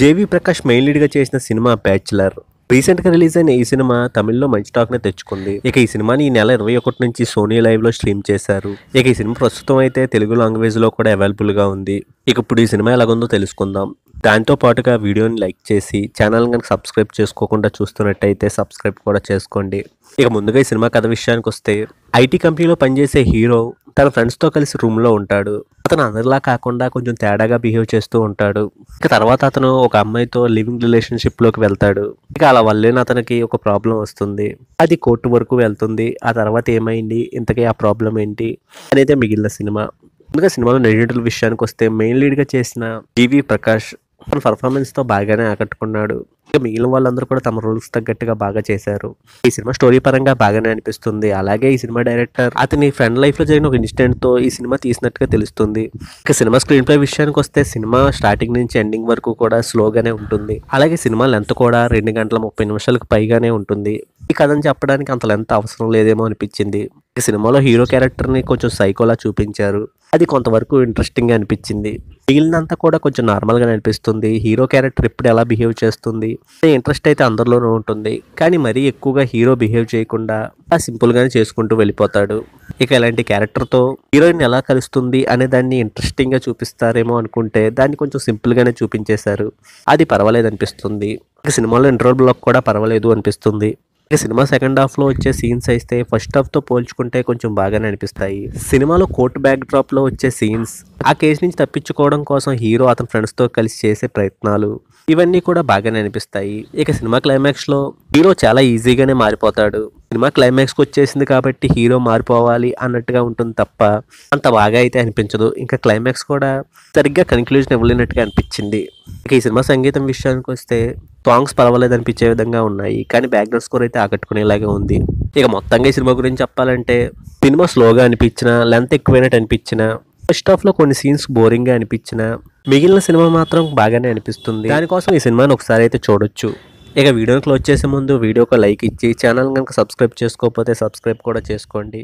JV Prakash main గా చేసిన cinema bachelor రీసెంట్గా రిలీజ్ అయిన ఈ సినిమా తమిళ్లో మంచి నే తెచ్చుకుంది ఇక ఈ సినిమాని ఈ నెల ఇరవై ఒకటి నుంచి సోనీ లైవ్ లో స్ట్రీమ్ చేశారు ఇక ఈ సినిమా ప్రస్తుతం అయితే తెలుగు లాంగ్వేజ్లో కూడా అవైలబుల్గా ఉంది ఇక ఇప్పుడు ఈ సినిమా ఎలాగుందో తెలుసుకుందాం దాంతో పాటుగా వీడియోని లైక్ చేసి ఛానల్ కనుక సబ్స్క్రైబ్ చేసుకోకుండా చూస్తున్నట్టయితే సబ్స్క్రైబ్ కూడా చేసుకోండి ఇక ముందుగా ఈ సినిమా కథ విషయానికి వస్తే ఐటీ కంపెనీలో పనిచేసే హీరో తన ఫ్రెండ్స్తో కలిసి రూమ్లో ఉంటాడు అతను అందరిలా కాకుండా కొంచెం తేడాగా బిహేవ్ చేస్తూ ఉంటాడు ఇక తర్వాత అతను ఒక అమ్మాయితో లివింగ్ రిలేషన్షిప్లోకి వెళ్తాడు ఇక అలా వల్లేని అతనికి ఒక ప్రాబ్లం వస్తుంది అది కోర్టు వరకు వెళ్తుంది ఆ తర్వాత ఏమైంది ఇంతకీ ఆ ప్రాబ్లం ఏంటి అనేది మిగిలిన సినిమా ఇంకా సినిమాలో నెగిటివ్ విషయానికి వస్తే మెయిన్ లీడ్గా చేసిన జీవి ప్రకాష్ తన పర్ఫార్మెన్స్తో బాగానే ఆకట్టుకున్నాడు ఇక మిగిలిన వాళ్ళందరూ కూడా తమ రోల్స్ తగ్గట్టుగా బాగా చేశారు ఈ సినిమా స్టోరీ పరంగా బాగానే అనిపిస్తుంది అలాగే ఈ సినిమా డైరెక్టర్ అతని ఫ్రెండ్ లైఫ్లో జరిగిన ఒక ఇన్సిడెంట్తో ఈ సినిమా తీసినట్టుగా తెలుస్తుంది ఇక సినిమా స్క్రీన్ ప్లే విషయానికి వస్తే సినిమా స్టార్టింగ్ నుంచి ఎండింగ్ వరకు కూడా స్లోగానే ఉంటుంది అలాగే సినిమా లెంత్ కూడా రెండు గంటల ముప్పై నిమిషాలకు పైగానే ఉంటుంది ఈ కథను చెప్పడానికి అంత లెంత్ అవసరం లేదేమో అనిపించింది సినిమాలో హీరో క్యారెక్టర్ని కొంచెం సైకోలా చూపించారు అది కొంతవరకు ఇంట్రెస్టింగ్గా అనిపించింది మిగిలినంతా కూడా కొంచెం నార్మల్గా అనిపిస్తుంది హీరో క్యారెక్టర్ ఎప్పుడు ఎలా బిహేవ్ చేస్తుంది ఇంట్రెస్ట్ అయితే అందరిలోనూ ఉంటుంది కానీ మరీ ఎక్కువగా హీరో బిహేవ్ చేయకుండా ఆ సింపుల్గానే చేసుకుంటూ వెళ్ళిపోతాడు ఇక ఇలాంటి క్యారెక్టర్తో హీరోయిన్ ఎలా కలుస్తుంది అనే దాన్ని ఇంట్రెస్టింగ్గా చూపిస్తారేమో అనుకుంటే దాన్ని కొంచెం సింపుల్గానే చూపించేశారు అది పర్వాలేదు అనిపిస్తుంది సినిమాలో ఇంటర్వల్ బ్లాక్ కూడా పర్వాలేదు అనిపిస్తుంది సినిమా సెకండ్ హాఫ్లో వచ్చే సీన్స్ అయితే ఫస్ట్ హాఫ్తో పోల్చుకుంటే కొంచెం బాగానే అనిపిస్తాయి సినిమాలో కోర్టు బ్యాక్ డ్రాప్లో వచ్చే సీన్స్ ఆ కేసు నుంచి తప్పించుకోవడం కోసం హీరో అతని ఫ్రెండ్స్తో కలిసి చేసే ప్రయత్నాలు ఇవన్నీ కూడా బాగానే అనిపిస్తాయి ఇక సినిమా క్లైమాక్స్లో హీరో చాలా ఈజీగానే మారిపోతాడు సినిమా క్లైమాక్స్కి వచ్చేసింది కాబట్టి హీరో మారిపోవాలి అన్నట్టుగా ఉంటుంది తప్ప అంత బాగా అయితే అనిపించదు ఇంకా క్లైమాక్స్ కూడా సరిగ్గా కన్క్లూజన్ ఇవ్వలేనట్టుగా అనిపించింది ఇక ఈ సినిమా సంగీతం విషయానికి వస్తే సాంగ్స్ పర్వాలేదు అనిపించే విధంగా ఉన్నాయి కానీ బ్యాక్గ్రౌండ్ స్కోర్ అయితే ఆకట్టుకునేలాగే ఉంది ఇక మొత్తంగా ఈ సినిమా గురించి చెప్పాలంటే సినిమా స్లోగా అనిపించిన లెంత్ ఎక్కువైనట్టు అనిపించిన ఫస్ట్ హాఫ్లో కొన్ని సీన్స్ బోరింగ్గా అనిపించిన మిగిలిన సినిమా మాత్రం బాగానే అనిపిస్తుంది దానికోసం ఈ సినిమాని ఒకసారి అయితే చూడొచ్చు ఇక వీడియోని క్లోజ్ చేసే ముందు వీడియోకి లైక్ ఇచ్చి ఛానల్ కనుక సబ్స్క్రైబ్ చేసుకోకపోతే సబ్స్క్రైబ్ కూడా చేసుకోండి